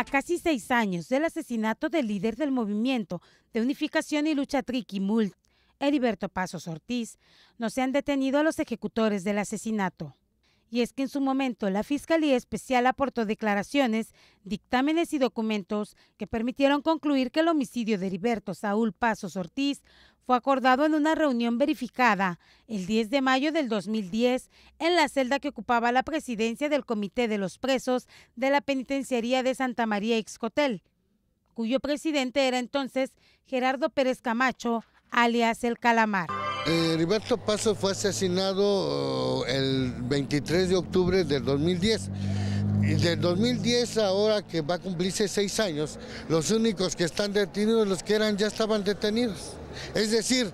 a casi seis años del asesinato del líder del movimiento de unificación y lucha triqui MULT, Heriberto Pasos Ortiz, no se han detenido a los ejecutores del asesinato y es que en su momento la Fiscalía Especial aportó declaraciones, dictámenes y documentos que permitieron concluir que el homicidio de Heriberto Saúl Pasos Ortiz fue acordado en una reunión verificada el 10 de mayo del 2010 en la celda que ocupaba la presidencia del Comité de los Presos de la Penitenciaría de Santa María Excotel, cuyo presidente era entonces Gerardo Pérez Camacho, alias El Calamar. Eh, Heriberto Pasos fue asesinado oh, el 23 de octubre del 2010. Y del 2010 ahora que va a cumplirse seis años, los únicos que están detenidos, los que eran ya estaban detenidos. Es decir,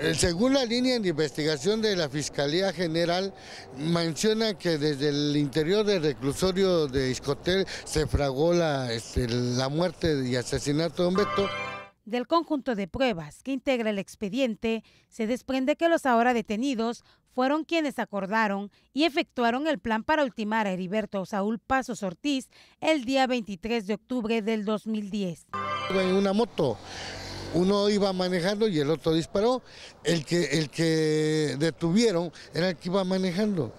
eh, según la línea de investigación de la Fiscalía General, menciona que desde el interior del reclusorio de Iscotel se fragó la, este, la muerte y asesinato de un vector. Del conjunto de pruebas que integra el expediente, se desprende que los ahora detenidos fueron quienes acordaron y efectuaron el plan para ultimar a Heriberto Saúl Pasos Ortiz el día 23 de octubre del 2010. En una moto, uno iba manejando y el otro disparó. El que, el que detuvieron era el que iba manejando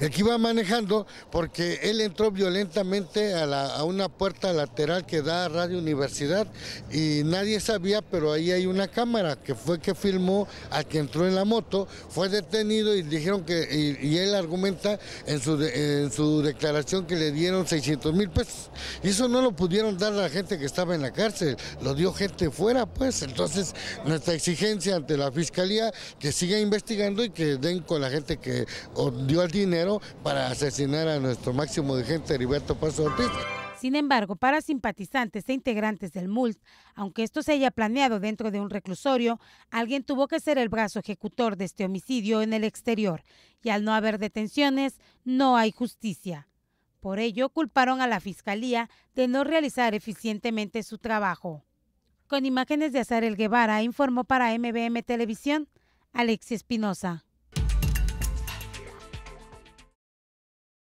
el que iba manejando, porque él entró violentamente a, una puerta lateral que da a Radio Universidad y nadie sabía, pero ahí hay una cámara que fue que filmó al que entró en la moto, fue detenido y dijeron que, y, él argumenta en su, en su declaración que le dieron 600 mil pesos. Y eso no lo pudieron dar a la gente que estaba en la cárcel, lo dio gente fuera, pues. Entonces, nuestra exigencia ante la fiscalía que siga investigando y que den con la gente que dio el dinero para asesinar a nuestro máximo dirigente Heriberto Paso Ortiz. Sin embargo, para simpatizantes e integrantes del MULT, aunque esto se haya planeado dentro de un reclusorio, alguien tuvo que ser el brazo ejecutor de este homicidio en el exterior, y al no haber detenciones, no hay justicia. Por ello, culparon a la Fiscalía de no realizar eficientemente su trabajo. Con imágenes de Azar El Guevara, informó para MBM Televisión, Alexis Espinosa.